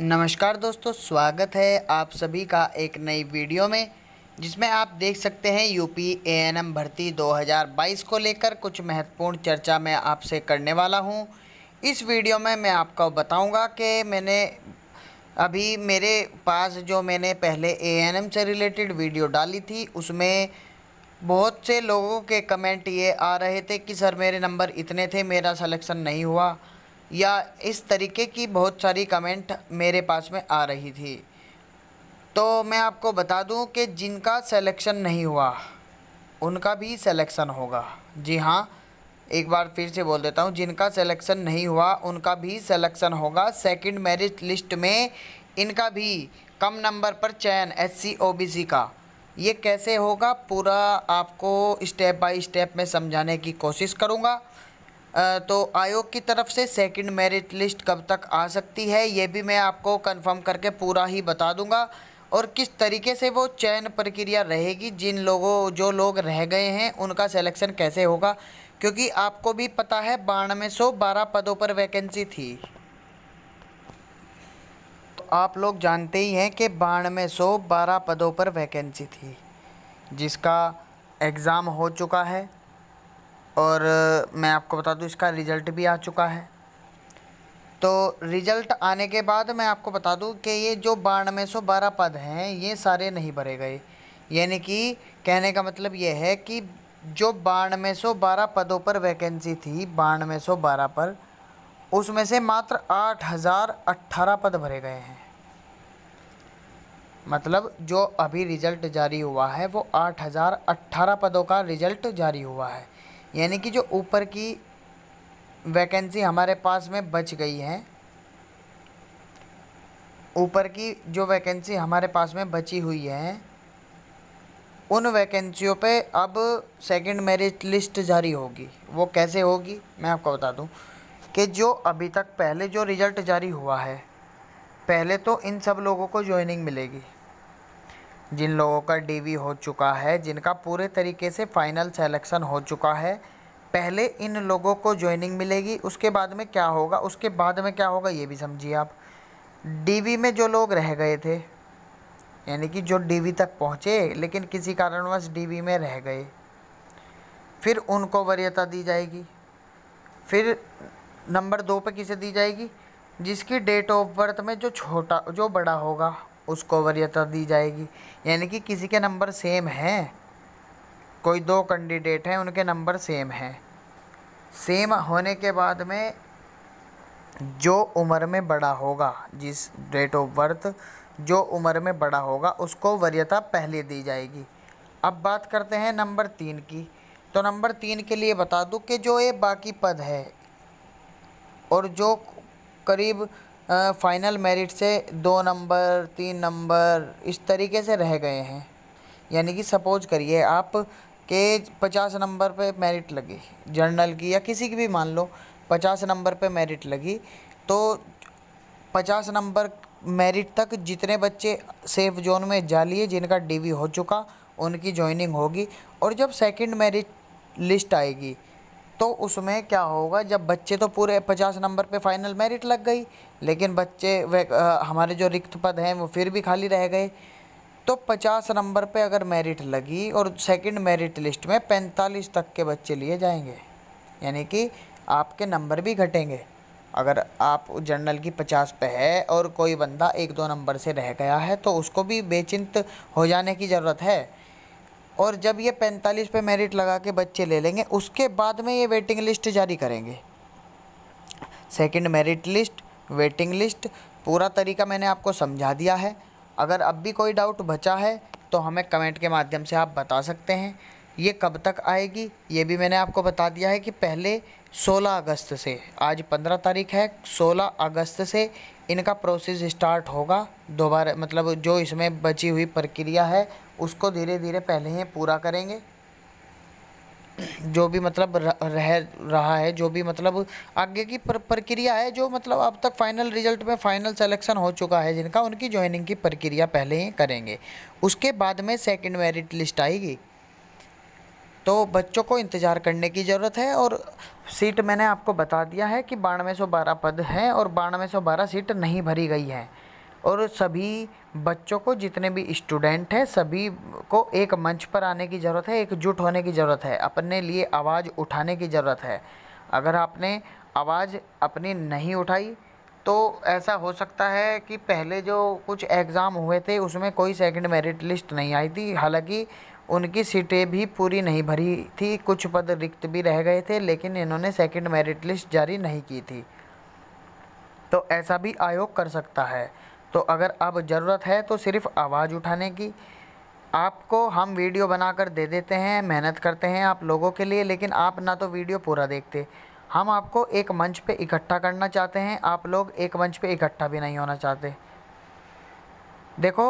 नमस्कार दोस्तों स्वागत है आप सभी का एक नई वीडियो में जिसमें आप देख सकते हैं यूपी एएनएम भर्ती 2022 को लेकर कुछ महत्वपूर्ण चर्चा मैं आपसे करने वाला हूं इस वीडियो में मैं आपको बताऊंगा कि मैंने अभी मेरे पास जो मैंने पहले एएनएम से रिलेटेड वीडियो डाली थी उसमें बहुत से लोगों के कमेंट ये आ रहे थे कि सर मेरे नंबर इतने थे मेरा सलेक्शन नहीं हुआ या इस तरीके की बहुत सारी कमेंट मेरे पास में आ रही थी तो मैं आपको बता दूं कि जिनका सिलेक्शन नहीं हुआ उनका भी सिलेक्शन होगा जी हाँ एक बार फिर से बोल देता हूँ जिनका सिलेक्शन नहीं हुआ उनका भी सिलेक्शन होगा सेकंड मेरिट लिस्ट में इनका भी कम नंबर पर चयन एससी ओबीसी का ये कैसे होगा पूरा आपको स्टेप बाय स्टेप में समझाने की कोशिश करूँगा तो आयोग की तरफ से सेकंड मेरिट लिस्ट कब तक आ सकती है ये भी मैं आपको कंफर्म करके पूरा ही बता दूंगा और किस तरीके से वो चयन प्रक्रिया रहेगी जिन लोगों जो लोग रह गए हैं उनका सिलेक्शन कैसे होगा क्योंकि आपको भी पता है बानवे सौ बारह पदों पर वैकेंसी थी तो आप लोग जानते ही हैं कि बानवे सौ बारह पदों पर वैकेंसी थी जिसका एग्ज़ाम हो चुका है और मैं आपको बता दूं इसका रिज़ल्ट भी आ चुका है तो रिज़ल्ट आने के बाद मैं आपको बता दूं कि ये जो बानवे सौ बारह पद हैं ये सारे नहीं भरे गए यानी कि कहने का मतलब ये है कि जो बानवे सौ बारह पदों पर वैकेंसी थी बानवे सौ बारह पर उसमें से मात्र आठ हज़ार अट्ठारह पद भरे गए हैं मतलब जो अभी रिज़ल्ट जारी हुआ है वो आठ हज़ार अट्ठारह पदों का रिज़ल्ट जारी हुआ है यानी कि जो ऊपर की वैकेंसी हमारे पास में बच गई है ऊपर की जो वैकेंसी हमारे पास में बची हुई है उन वैकेंसियों पे अब सेकंड मेरिट लिस्ट जारी होगी वो कैसे होगी मैं आपको बता दूं कि जो अभी तक पहले जो रिज़ल्ट जारी हुआ है पहले तो इन सब लोगों को ज्वाइनिंग मिलेगी जिन लोगों का डीवी हो चुका है जिनका पूरे तरीके से फाइनल सेलेक्शन हो चुका है पहले इन लोगों को ज्वाइनिंग मिलेगी उसके बाद में क्या होगा उसके बाद में क्या होगा ये भी समझिए आप डीवी में जो लोग रह गए थे यानी कि जो डीवी तक पहुँचे लेकिन किसी कारणवश डीवी में रह गए फिर उनको वरीयता दी जाएगी फिर नंबर दो पे किसे दी जाएगी जिसकी डेट ऑफ बर्थ में जो छोटा जो बड़ा होगा उसको वरीयता दी जाएगी यानी कि किसी के नंबर सेम हैं कोई दो कैंडिडेट हैं उनके नंबर सेम हैं सेम होने के बाद में जो उम्र में बड़ा होगा जिस डेट ऑफ बर्थ जो उम्र में बड़ा होगा उसको वरीयता पहले दी जाएगी अब बात करते हैं नंबर तीन की तो नंबर तीन के लिए बता दूं कि जो ये बाकी पद है और जो करीब फाइनल मेरिट से दो नंबर तीन नंबर इस तरीके से रह गए हैं यानी कि सपोज करिए आप के पचास नंबर पे मेरिट लगी जर्नल की या किसी की भी मान लो पचास नंबर पे मेरिट लगी तो पचास नंबर मेरिट तक जितने बच्चे सेफ जोन में जा लिए जिनका डीवी हो चुका उनकी जॉइनिंग होगी और जब सेकंड मेरिट लिस्ट आएगी तो उसमें क्या होगा जब बच्चे तो पूरे पचास नंबर पे फाइनल मेरिट लग गई लेकिन बच्चे वे हमारे जो रिक्त पद हैं वो फिर भी खाली रह गए तो पचास नंबर पे अगर मेरिट लगी और सेकंड मेरिट लिस्ट में पैंतालीस तक के बच्चे लिए जाएंगे यानी कि आपके नंबर भी घटेंगे अगर आप जनरल की पचास पे है और कोई बंदा एक दो नंबर से रह गया है तो उसको भी बेचिंत हो जाने की ज़रूरत है और जब ये पैंतालीस पे मेरिट लगा के बच्चे ले लेंगे उसके बाद में ये वेटिंग लिस्ट जारी करेंगे second merit list waiting list पूरा तरीका मैंने आपको समझा दिया है अगर अब भी कोई डाउट बचा है तो हमें कमेंट के माध्यम से आप बता सकते हैं ये कब तक आएगी ये भी मैंने आपको बता दिया है कि पहले 16 अगस्त से आज 15 तारीख है 16 अगस्त से इनका प्रोसेस स्टार्ट होगा दोबारा मतलब जो इसमें बची हुई प्रक्रिया है उसको धीरे धीरे पहले ही पूरा करेंगे जो भी मतलब रह रहा है जो भी मतलब आगे की प्रक्रिया है जो मतलब अब तक फाइनल रिजल्ट में फाइनल सिलेक्शन हो चुका है जिनका उनकी ज्वाइनिंग की प्रक्रिया पहले ही करेंगे उसके बाद में सेकंड मेरिट लिस्ट आएगी तो बच्चों को इंतज़ार करने की ज़रूरत है और सीट मैंने आपको बता दिया है कि बानवे सौ बारह पद हैं और बानवे सौ बारह सीट नहीं भरी गई हैं और सभी बच्चों को जितने भी स्टूडेंट हैं सभी को एक मंच पर आने की ज़रूरत है एकजुट होने की ज़रूरत है अपने लिए आवाज़ उठाने की ज़रूरत है अगर आपने आवाज़ अपनी नहीं उठाई तो ऐसा हो सकता है कि पहले जो कुछ एग्ज़ाम हुए थे उसमें कोई सेकंड मेरिट लिस्ट नहीं आई थी हालांकि उनकी सीटें भी पूरी नहीं भरी थी कुछ पद रिक्त भी रह गए थे लेकिन इन्होंने सेकंड मेरिट लिस्ट जारी नहीं की थी तो ऐसा भी आयोग कर सकता है तो अगर अब ज़रूरत है तो सिर्फ आवाज़ उठाने की आपको हम वीडियो बनाकर दे देते हैं मेहनत करते हैं आप लोगों के लिए लेकिन आप ना तो वीडियो पूरा देखते हम आपको एक मंच पे इकट्ठा करना चाहते हैं आप लोग एक मंच पे इकट्ठा भी नहीं होना चाहते देखो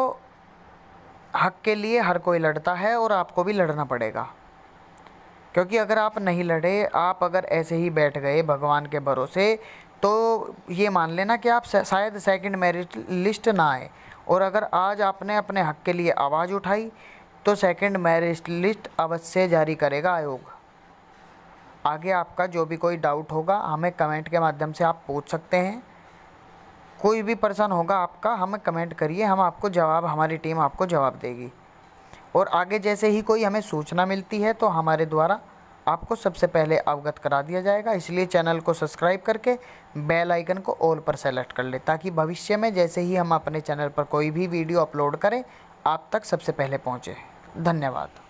हक के लिए हर कोई लड़ता है और आपको भी लड़ना पड़ेगा क्योंकि अगर आप नहीं लड़े आप अगर ऐसे ही बैठ गए भगवान के भरोसे तो ये मान लेना कि आप शायद सेकंड मेरिट लिस्ट ना आए और अगर आज आपने अपने हक के लिए आवाज़ उठाई तो सेकंड मेरिट लिस्ट अवश्य जारी करेगा आयोग आगे आपका जो भी कोई डाउट होगा हमें कमेंट के माध्यम से आप पूछ सकते हैं कोई भी पर्सन होगा आपका हमें कमेंट करिए हम आपको जवाब हमारी टीम आपको जवाब देगी और आगे जैसे ही कोई हमें सूचना मिलती है तो हमारे द्वारा आपको सबसे पहले अवगत करा दिया जाएगा इसलिए चैनल को सब्सक्राइब करके बेल आइकन को ऑल पर सेलेक्ट कर ले ताकि भविष्य में जैसे ही हम अपने चैनल पर कोई भी वीडियो अपलोड करें आप तक सबसे पहले पहुँचे धन्यवाद